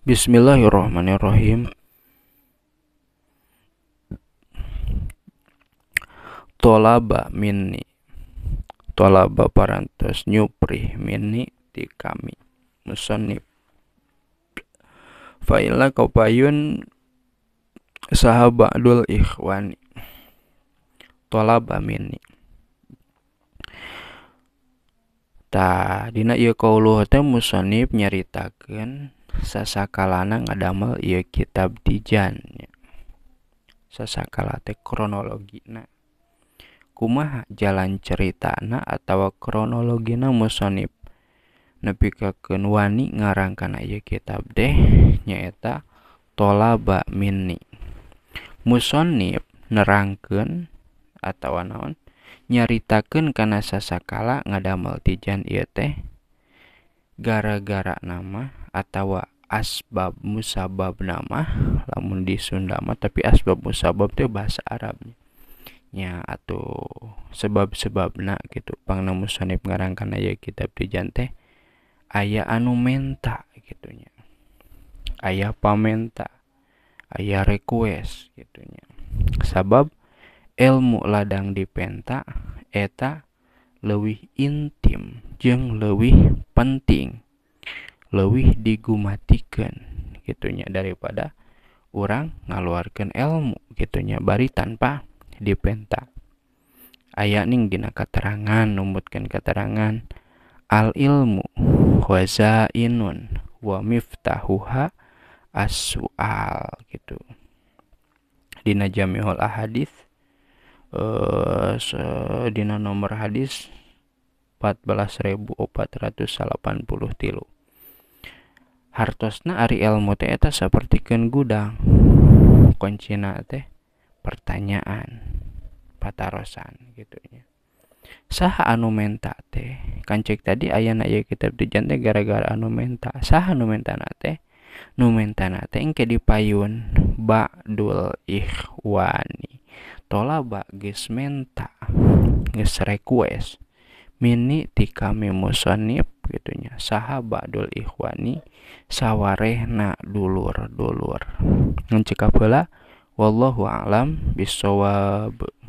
Bismillahirrahmanirrahim. Tolaba minni. Tolaba parantos nyupri minni di kami. Musonib. Faila kopayun dul ikhwani. Tolaba minni. Ta dina iya kauluh teh musonib nyaritakeun saskalana ngadamel ia kitab dijannya Saskala tek kronologi na Kuma jalan cerita na atau kronologi na musonib Nabi keken wa ni ngarankana y ye kitab deh nyaeta tola bak mini Musonib neranken atau naon Nyaritaken kana sasakala ngadamel tijan ia teh. gara-gara nama atau asbab musabab nama lamun di Sunda mah tapi asbab musabab itu bahasa Arabnya nya atau sebab sebab nak gitu Pangnamusani pengarang ngarangkan aja kitab di jante ayah anu menta gitunya ayah pamenta ayah request gitunya sabab ilmu ladang dipenta eta lebih intim Jeng lebih penting lebih digumatikan gitunya daripada orang ngaluarkan ilmu gitunya bari tanpa dipenta Ayat ning dina keterangan, numbutkan keterangan al ilmu inun wa miftahuha as-su'al gitu dina jamiul ahadith eh, dina nomor hadis 14.480 tilu hartosna Ari ilmu teh eta sapertikeun gudang kuncina teh pertanyaan patarosan gitu nya saha anu menta teh kan cek tadi ayana ya kitab dijan teh gara-gara anu menta saha anu menta teh nu menta teh engke dipayun ba'dul ikhwani tola ba geus menta geus request mini tika memusanib gitunya dul ikhwani sawarehna dulur dulur ngencika bola wallahu alam bisawab